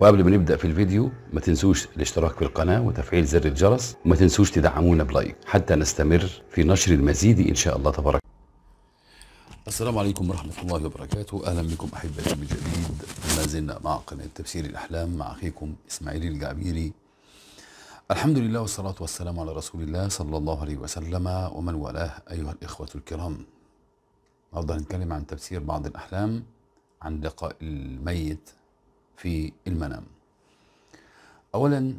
وقبل ما نبدا في الفيديو ما تنسوش الاشتراك في القناه وتفعيل زر الجرس وما تنسوش تدعمونا بلايك حتى نستمر في نشر المزيد ان شاء الله تبارك السلام عليكم ورحمة الله وبركاته أهلا بكم أحبتي من جديد ما زلنا مع قناة تفسير الأحلام مع أخيكم إسماعيل الجعبيري الحمد لله والصلاة والسلام على رسول الله صلى الله عليه وسلم ومن والاه أيها الإخوة الكرام النهارده هنتكلم عن تفسير بعض الأحلام عن لقاء الميت في المنام أولا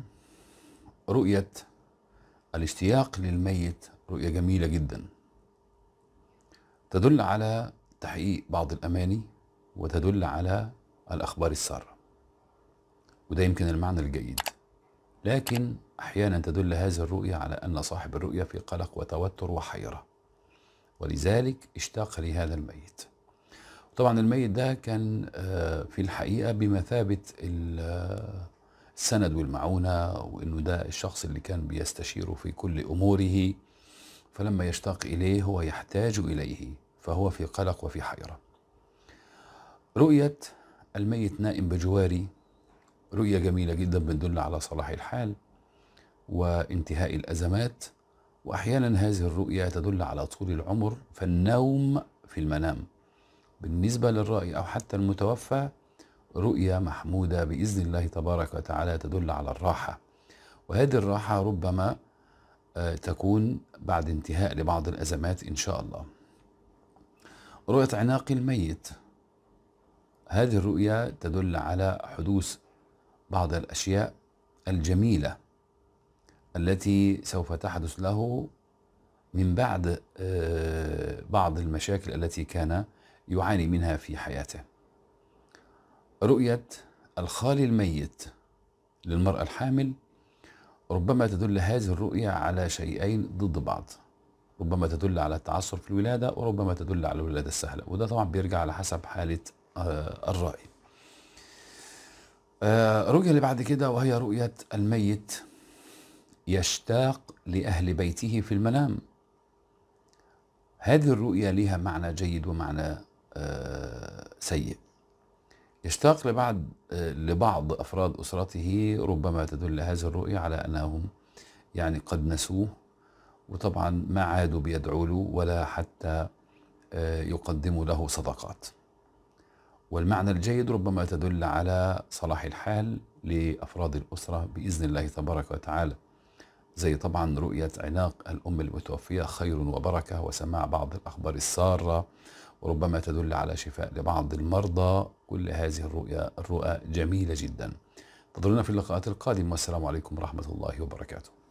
رؤية الاشتياق للميت رؤية جميلة جداً تدل على تحقيق بعض الأماني وتدل على الأخبار السارة وده يمكن المعنى الجيد لكن أحيانا تدل هذه الرؤية على أن صاحب الرؤية في قلق وتوتر وحيرة ولذلك اشتاق لهذا الميت طبعا الميت ده كان آه، في الحقيقة بمثابة آه، السند والمعونة وأنه ده الشخص اللي كان بيستشيره في كل أموره فلما يشتاق إليه هو يحتاج إليه فهو في قلق وفي حيرة رؤية الميت نائم بجواري رؤية جميلة جدا بتدل على صلاح الحال وانتهاء الأزمات وأحيانا هذه الرؤية تدل على طول العمر فالنوم في المنام بالنسبة للرأي أو حتى المتوفى رؤية محمودة بإذن الله تبارك وتعالى تدل على الراحة وهذه الراحة ربما تكون بعد انتهاء لبعض الأزمات إن شاء الله رؤية عناق الميت هذه الرؤية تدل على حدوث بعض الأشياء الجميلة التي سوف تحدث له من بعد آه، بعض المشاكل التي كان يعاني منها في حياته رؤية الخال الميت للمرأة الحامل ربما تدل هذه الرؤية على شيئين ضد بعض ربما تدل على التعثر في الولادة وربما تدل على الولادة السهلة وده طبعا بيرجع على حسب حالة آه، الرأي آه، الرؤية اللي بعد كده وهي رؤية الميت يشتاق لأهل بيته في المنام هذه الرؤية لها معنى جيد ومعنى آه، سيء يشتاق لبعض لبعض أفراد أسرته ربما تدل هذه الرؤية على أنهم يعني قد نسوه وطبعا ما عادوا بيدعوا له ولا حتى آه، يقدموا له صدقات والمعنى الجيد ربما تدل على صلاح الحال لأفراد الأسرة بإذن الله تبارك وتعالى زي طبعا رؤية عناق الأم المتوفية خير وبركة وسماع بعض الأخبار السارة وربما تدل على شفاء لبعض المرضى كل هذه الرؤيا الرؤى جميلة جدا تظلنا في اللقاءات القادمة والسلام عليكم ورحمة الله وبركاته